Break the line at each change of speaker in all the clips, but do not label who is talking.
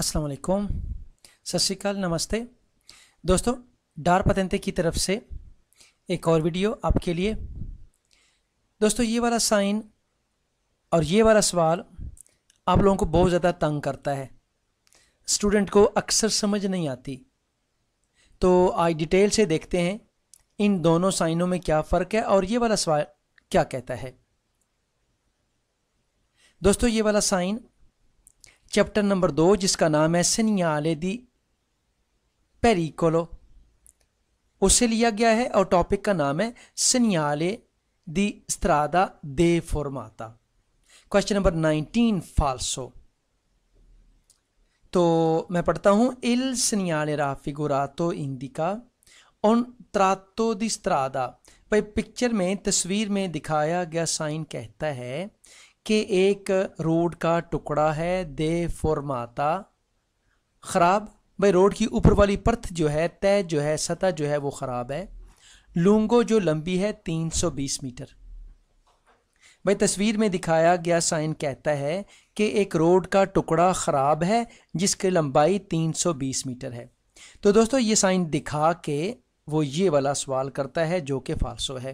अस्सलाम वालेकुम सत श्रीकाल नमस्ते दोस्तों डार पतंते की तरफ से एक और वीडियो आपके लिए दोस्तों ये वाला साइन और ये वाला सवाल आप लोगों को बहुत ज़्यादा तंग करता है स्टूडेंट को अक्सर समझ नहीं आती तो आज डिटेल से देखते हैं इन दोनों साइनों में क्या फ़र्क है और ये वाला सवाल क्या कहता है दोस्तों ये वाला साइन चैप्टर नंबर दो जिसका नाम है सनियाले दी पेरिकोलो उसे लिया गया है और टॉपिक का नाम है सनियाले दी स्त्रादा दे फोरमाता क्वेश्चन नंबर नाइनटीन फाल्सो तो मैं पढ़ता हूँ इल सनियाले रा फिगुरातो इंदिका उन त्रातो दी स्त्रादा भाई पिक्चर में तस्वीर में दिखाया गया साइन कहता है कि एक रोड का टुकड़ा है दे फोरमाता ख़राब भाई रोड की ऊपर वाली परत जो है तय जो है सतह जो है वो ख़राब है लूंगो जो लंबी है 320 मीटर भाई तस्वीर में दिखाया गया साइन कहता है कि एक रोड का टुकड़ा ख़राब है जिसकी लंबाई 320 मीटर है तो दोस्तों ये साइन दिखा के वो ये वाला सवाल करता है जो कि फालसो है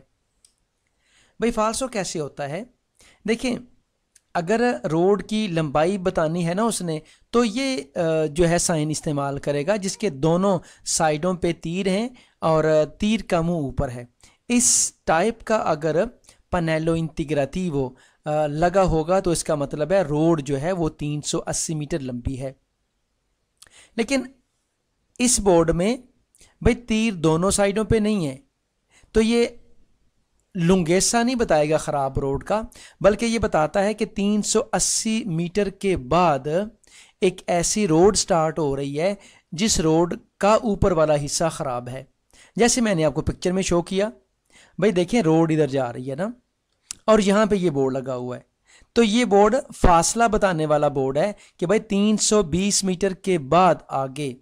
भाई फालसो कैसे होता है देखिए अगर रोड की लंबाई बतानी है ना उसने तो ये जो है साइन इस्तेमाल करेगा जिसके दोनों साइडों पे तीर हैं और तीर का मुंह ऊपर है इस टाइप का अगर पनेलो वो लगा होगा तो इसका मतलब है रोड जो है वो 380 मीटर लंबी है लेकिन इस बोर्ड में भाई तीर दोनों साइडों पे नहीं है तो ये लुंगेसा नहीं बताएगा ख़राब रोड का बल्कि ये बताता है कि 380 मीटर के बाद एक ऐसी रोड स्टार्ट हो रही है जिस रोड का ऊपर वाला हिस्सा ख़राब है जैसे मैंने आपको पिक्चर में शो किया भाई देखें रोड इधर जा रही है ना और यहाँ पे ये बोर्ड लगा हुआ है तो ये बोर्ड फासला बताने वाला बोर्ड है कि भाई 320 मीटर के बाद आगे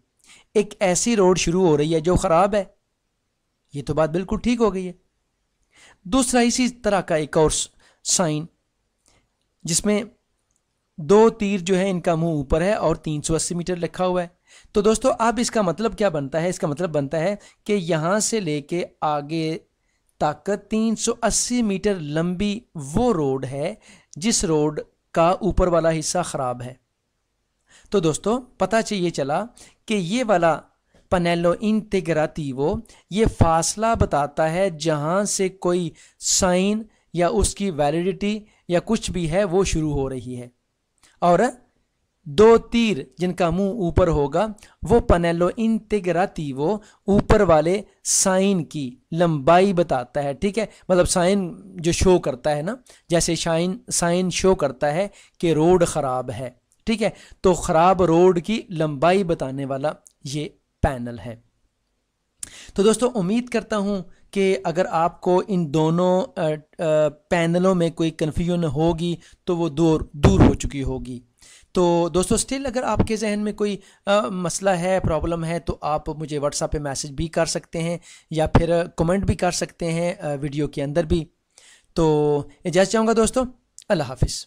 एक ऐसी रोड शुरू हो रही है जो ख़राब है ये तो बात बिल्कुल ठीक हो गई है दूसरा इसी तरह का एक और साइन जिसमें दो तीर जो है इनका मुंह ऊपर है और 380 मीटर लिखा हुआ है तो दोस्तों अब इसका मतलब क्या बनता है इसका मतलब बनता है कि यहां से लेके आगे तक 380 मीटर लंबी वो रोड है जिस रोड का ऊपर वाला हिस्सा ख़राब है तो दोस्तों पता चाहिए चला कि ये वाला पनेलो इंटेग्रेटिवो ये फासला बताता है जहाँ से कोई साइन या उसकी वैलिडिटी या कुछ भी है वो शुरू हो रही है और दो तीर जिनका मुंह ऊपर होगा वो पनेलो इंटेग्राटिवो ऊपर वाले साइन की लंबाई बताता है ठीक है मतलब साइन जो शो करता है ना जैसे शाइन साइन शो करता है कि रोड ख़राब है ठीक है तो ख़राब रोड की लंबाई बताने वाला ये पैनल है तो दोस्तों उम्मीद करता हूँ कि अगर आपको इन दोनों पैनलों में कोई कन्फ्यूजन होगी तो वो दूर दूर हो चुकी होगी तो दोस्तों स्टिल अगर आपके जहन में कोई आ, मसला है प्रॉब्लम है तो आप मुझे व्हाट्सएप पे मैसेज भी कर सकते हैं या फिर कमेंट भी कर सकते हैं वीडियो के अंदर भी तो इजाज़त चाहूँगा दोस्तों अल्लाह हाफिज़